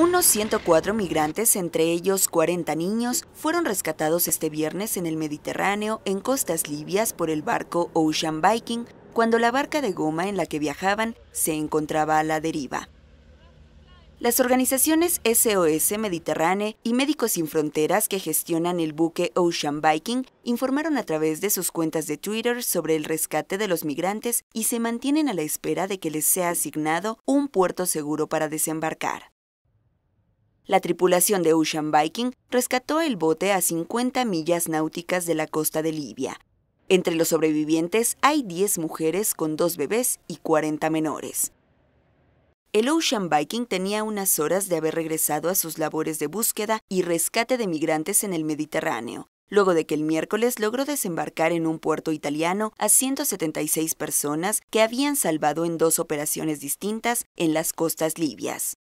Unos 104 migrantes, entre ellos 40 niños, fueron rescatados este viernes en el Mediterráneo, en costas libias, por el barco Ocean Viking, cuando la barca de goma en la que viajaban se encontraba a la deriva. Las organizaciones SOS Mediterráneo y Médicos Sin Fronteras que gestionan el buque Ocean Viking informaron a través de sus cuentas de Twitter sobre el rescate de los migrantes y se mantienen a la espera de que les sea asignado un puerto seguro para desembarcar. La tripulación de Ocean Viking rescató el bote a 50 millas náuticas de la costa de Libia. Entre los sobrevivientes hay 10 mujeres con dos bebés y 40 menores. El Ocean Viking tenía unas horas de haber regresado a sus labores de búsqueda y rescate de migrantes en el Mediterráneo, luego de que el miércoles logró desembarcar en un puerto italiano a 176 personas que habían salvado en dos operaciones distintas en las costas libias.